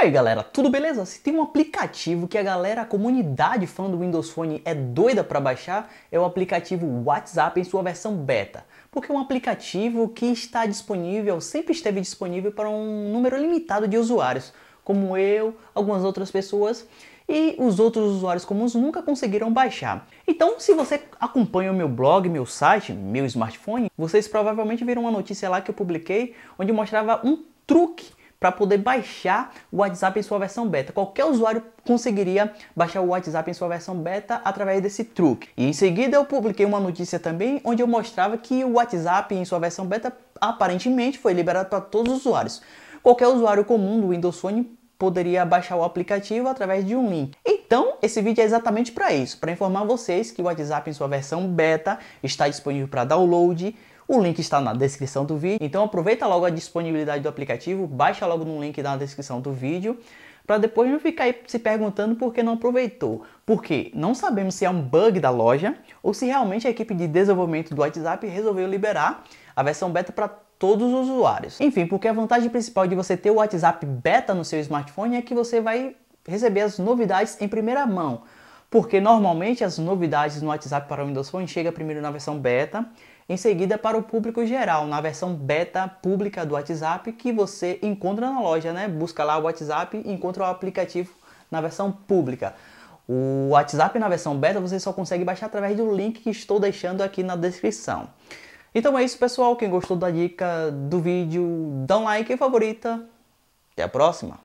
E aí galera, tudo beleza? Se tem um aplicativo que a galera, a comunidade fã do Windows Phone é doida para baixar, é o aplicativo WhatsApp em sua versão beta. Porque é um aplicativo que está disponível, sempre esteve disponível para um número limitado de usuários, como eu, algumas outras pessoas e os outros usuários comuns nunca conseguiram baixar. Então, se você acompanha o meu blog, meu site, meu smartphone, vocês provavelmente viram uma notícia lá que eu publiquei onde mostrava um truque para poder baixar o WhatsApp em sua versão beta. Qualquer usuário conseguiria baixar o WhatsApp em sua versão beta através desse truque. E em seguida eu publiquei uma notícia também onde eu mostrava que o WhatsApp em sua versão beta aparentemente foi liberado para todos os usuários. Qualquer usuário comum do Windows Phone poderia baixar o aplicativo através de um link. Então, esse vídeo é exatamente para isso, para informar vocês que o WhatsApp em sua versão beta está disponível para download, o link está na descrição do vídeo, então aproveita logo a disponibilidade do aplicativo, baixa logo no link na descrição do vídeo, para depois não ficar se perguntando por que não aproveitou. Porque não sabemos se é um bug da loja ou se realmente a equipe de desenvolvimento do WhatsApp resolveu liberar a versão beta para todos os usuários. Enfim, porque a vantagem principal de você ter o WhatsApp beta no seu smartphone é que você vai receber as novidades em primeira mão porque normalmente as novidades no WhatsApp para o Windows Phone chegam primeiro na versão beta, em seguida para o público geral, na versão beta pública do WhatsApp que você encontra na loja, né? Busca lá o WhatsApp e encontra o aplicativo na versão pública. O WhatsApp na versão beta você só consegue baixar através do link que estou deixando aqui na descrição. Então é isso, pessoal. Quem gostou da dica do vídeo, dá um like e favorita. Até a próxima!